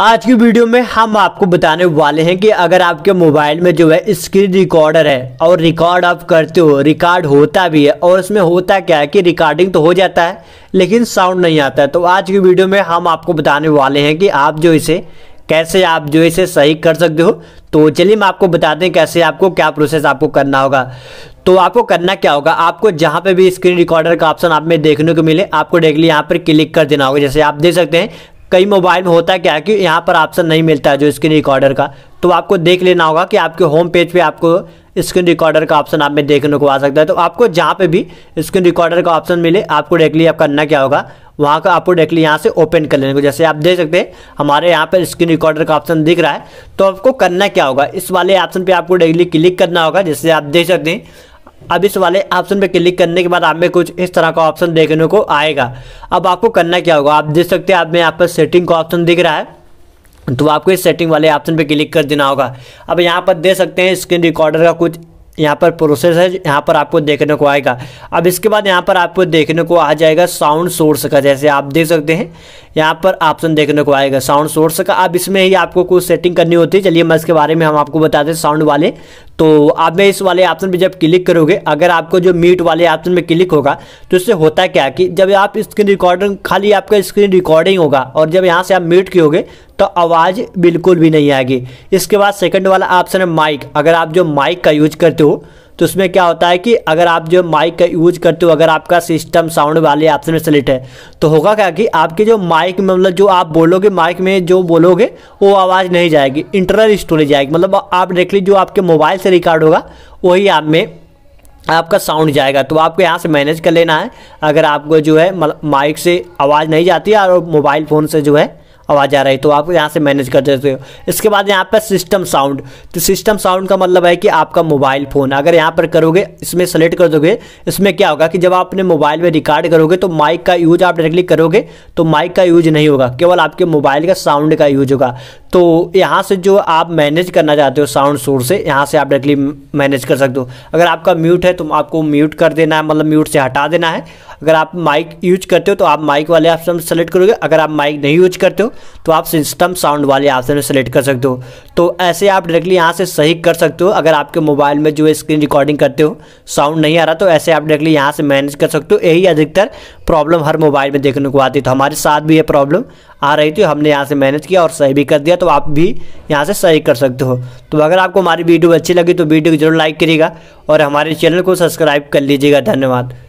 आज की वीडियो में हम आपको बताने वाले हैं कि अगर आपके मोबाइल में जो है स्क्रीन रिकॉर्डर है और रिकॉर्ड आप करते हो रिकॉर्ड होता भी है और उसमें होता क्या है कि रिकॉर्डिंग तो हो जाता है लेकिन साउंड नहीं आता है तो आज की वीडियो में हम आपको बताने वाले हैं कि आप जो इसे कैसे आप जो इसे सही कर सकते हो तो चलिए मैं आपको बता दें कैसे आपको क्या प्रोसेस आपको करना होगा तो आपको करना क्या होगा आपको जहाँ पे भी स्क्रीन रिकॉर्डर का ऑप्शन आप में देखने को मिले आपको डायरेक्टली यहाँ पर क्लिक कर देना होगा जैसे आप देख सकते हैं कई मोबाइल में होता है क्या है कि यहाँ पर ऑप्शन नहीं मिलता है जो स्क्रीन रिकॉर्डर का तो आपको देख लेना होगा कि आपके होम पेज पे आपको स्क्रीन रिकॉर्डर का ऑप्शन आप में देखने को आ सकता है तो आपको जहाँ पे भी स्क्रीन रिकॉर्डर का ऑप्शन मिले आपको डायरेक्टली आप करना क्या होगा वहाँ का आपको डायरेक्टली यहाँ से ओपन कर लेने को जैसे आप देख सकते हैं हमारे यहाँ पर स्क्रीन रिकॉर्डर का ऑप्शन दिख रहा है तो आपको करना क्या होगा इस वाले ऑप्शन पर आपको डायरेक्टली क्लिक करना होगा जैसे आप देख सकते हैं अब इस वाले ऑप्शन पर क्लिक करने के बाद आप में कुछ इस तरह का ऑप्शन देखने को आएगा अब आपको करना क्या होगा आप देख सकते हैं आप में यहाँ पर सेटिंग का ऑप्शन दिख रहा है तो आपको इस सेटिंग वाले ऑप्शन पे क्लिक कर देना होगा अब यहाँ पर देख सकते हैं स्क्रीन रिकॉर्डर का कुछ यहाँ पर प्रोसेस है यहाँ पर आपको देखने को आएगा अब इसके बाद यहाँ पर आपको देखने को आ जाएगा साउंड सोर्स का जैसे आप देख सकते हैं यहाँ पर ऑप्शन देखने को आएगा साउंड सोर्स का अब इसमें ही आपको कुछ सेटिंग करनी होती है चलिए मैं इसके बारे में हम आपको बताते हैं साउंड वाले तो आप में इस वाले ऑप्शन पर जब क्लिक करोगे अगर आपको जो म्यूट वाले ऑप्शन में क्लिक होगा तो इससे होता क्या कि जब आप स्क्रीन रिकॉर्डिंग खाली आपका स्क्रीन रिकॉर्डिंग होगा और जब यहाँ से आप म्यूट कियोगे तो आवाज़ बिल्कुल भी नहीं आएगी इसके बाद सेकंड वाला ऑप्शन है माइक अगर आप जो माइक का यूज करते हो तो उसमें क्या होता है कि अगर आप जो माइक का यूज करते हो अगर आपका सिस्टम साउंड वाले ऑप्शन में सेलेक्ट है तो होगा क्या कि आपके जो माइक में मतलब जो आप बोलोगे माइक में जो बोलोगे वो आवाज़ नहीं जाएगी इंटरनल स्टोरेज आएगी मतलब आप डायरेक्टली जो आपके मोबाइल से रिकॉर्ड होगा वही आप में आपका साउंड जाएगा तो आपको यहाँ से मैनेज कर लेना है अगर आपको जो है माइक मतलब से आवाज़ नहीं जाती है और मोबाइल फ़ोन से जो है आवाज़ आ रही है तो आप यहाँ से मैनेज कर देते हो इसके बाद यहाँ पर सिस्टम साउंड तो सिस्टम साउंड का मतलब है कि आपका मोबाइल फ़ोन अगर यहाँ पर करोगे इसमें सेलेक्ट कर दोगे इसमें क्या होगा कि जब आप अपने मोबाइल में रिकॉर्ड करोगे तो माइक का यूज आप डायरेक्टली करोगे तो माइक का यूज नहीं होगा केवल आपके मोबाइल का साउंड का यूज होगा तो यहाँ से जो आप मैनेज करना चाहते हो साउंड सोर्स से यहाँ से आप डायरेक्टली मैनेज कर सकते हो अगर आपका म्यूट है तो आपको म्यूट कर देना है मतलब म्यूट से हटा देना है अगर आप माइक यूज करते हो तो आप माइक वाले ऑप्शन सेलेक्ट करोगे अगर आप माइक नहीं यूज करते हो तो आप सिस्टम साउंड वाले ऑप्शन में सेलेक्ट कर सकते हो तो ऐसे आप डायरेक्टली यहाँ से सही कर सकते हो अगर आपके मोबाइल में जो है स्क्रीन रिकॉर्डिंग करते हो साउंड नहीं आ रहा तो ऐसे आप डायरेक्टली यहाँ से मैनेज कर सकते हो यही अधिकतर प्रॉब्लम हर मोबाइल में देखने को आती है तो हमारे साथ भी ये प्रॉब्लम आ रही थी हमने यहाँ से मैनेज किया और सही भी कर दिया तो आप भी यहाँ से सही कर सकते हो तो अगर आपको हमारी वीडियो अच्छी लगी तो वीडियो को जरूर लाइक करिएगा और हमारे चैनल को सब्सक्राइब कर लीजिएगा धन्यवाद